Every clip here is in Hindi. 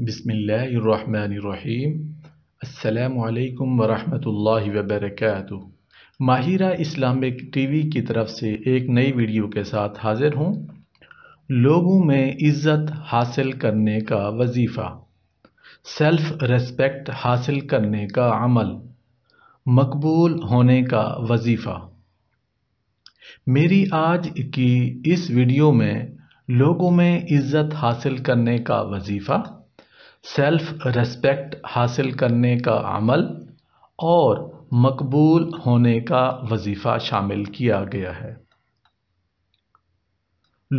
बसमीम् वरहमतुल्लाहि वबरकatuh माहिरा इस्लामिक टीवी की तरफ से एक नई वीडियो के साथ हाज़िर हूँ लोगों में इज़्ज़त हासिल करने का वजीफ़ा सेल्फ़ रेस्पेक्ट हासिल करने का अमल मकबूल होने का वजीफ़ा मेरी आज की इस वीडियो में लोगों में इज़्ज़त हासिल करने का वजीफ़ा सेल्फ रेस्पेक्ट हासिल करने का अमल और मकबूल होने का वजीफ़ा शामिल किया गया है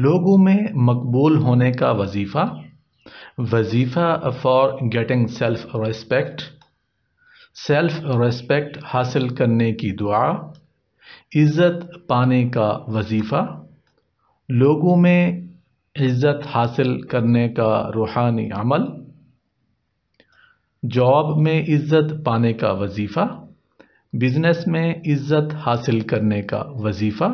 लोगों में मकबूल होने का वजीफ़ा वजीफ़ा for getting self respect self respect हासिल करने की दुआ इज़्ज़त पाने का वजीफ़ा लोगों में इज़्ज़त हासिल करने का रूहानी अमल जॉब में इज़्ज़त पाने का वजीफ़ा बिज़नेस में इज़्ज़त हासिल करने का वजीफ़ा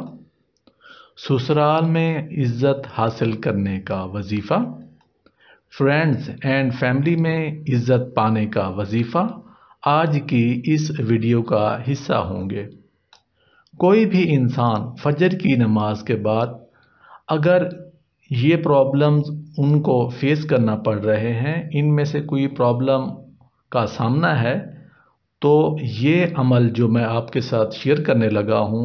ससुराल में इज़्ज़त हासिल करने का वजीफ़ा फ्रेंड्स एंड फैमिली में इज़्ज़त पाने का वजीफ़ा आज की इस वीडियो का हिस्सा होंगे कोई भी इंसान फजर की नमाज के बाद अगर ये प्रॉब्लम्स उनको फेस करना पड़ रहे हैं इनमें से कोई प्रॉब्लम का सामना है तो ये अमल जो मैं आपके साथ शेयर करने लगा हूँ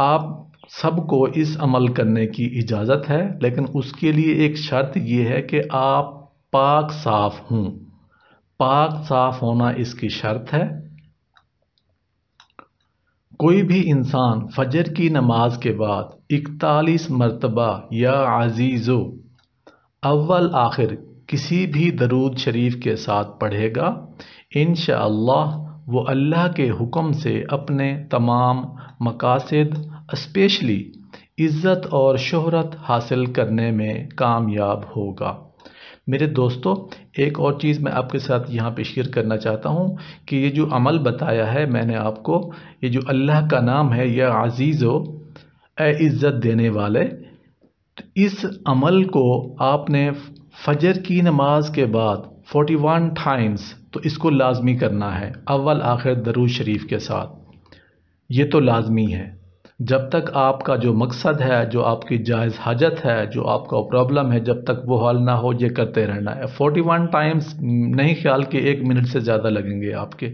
आप सबको इस अमल करने की इजाज़त है लेकिन उसके लिए एक शर्त यह है कि आप पाक साफ़ हों पाक साफ़ होना इसकी शर्त है कोई भी इंसान फजर की नमाज के बाद इकतालीस मरतबा या आजीज़ो अव्वल आखिर किसी भी दरूद शरीफ के साथ पढ़ेगा इन वो अल्लाह के हुक्म से अपने तमाम मकासद इस्पेशली इज़्ज़त और शहरत हासिल करने में कामयाब होगा मेरे दोस्तों एक और चीज़ मैं आपके साथ यहाँ पे शेयर करना चाहता हूँ कि ये जो अमल बताया है मैंने आपको ये जो अल्लाह का नाम है यह आज़ीज़ो ए इज़्ज़त देने वाले तो इस अमल को आपने फजर की नमाज के बाद 41 टाइम्स तो इसको लाजमी करना है अव्वल आखिर दरूज शरीफ के साथ ये तो लाजमी है जब तक आपका जो मकसद है जो आपकी जायज़ हाजत है जो आपका प्रॉब्लम है जब तक वो हल ना हो ये करते रहना है 41 टाइम्स नहीं ख्याल के एक मिनट से ज़्यादा लगेंगे आपके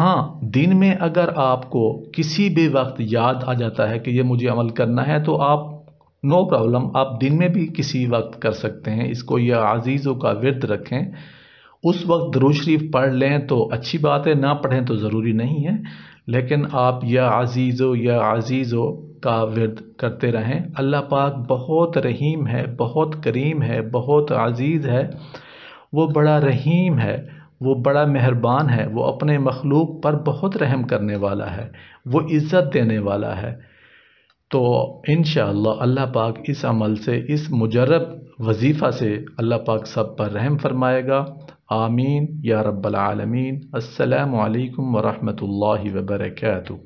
हाँ दिन में अगर आपको किसी भी वक्त याद आ जाता है कि ये मुझे अमल करना है तो आप नो प्रॉब्लम आप दिन में भी किसी वक्त कर सकते हैं इसको यह आजीज़ों का विरद रखें उस वक्त दरूशरीफ़ शरीफ पढ़ लें तो अच्छी बात है ना पढ़ें तो ज़रूरी नहीं है लेकिन आप या आजीज़ो या आजीज़ो का विरद करते रहें अल्लाह पाक बहुत रहीम है बहुत करीम है बहुत आजीज़ है वो बड़ा रहीम है वो बड़ा मेहरबान है वो अपने मखलूक पर बहुत रहम करने वाला है वो इज़्ज़त देने वाला है तो इन अल्लाह पाक इस अमल से इस मुजरब वजीफ़ा से अल्लाह पाक सब पर रहम फरमाएगा आमीन या रब्बल आलमीन अस्सलाम वालेकुम वरहमतुल्लाहि वबरकatuh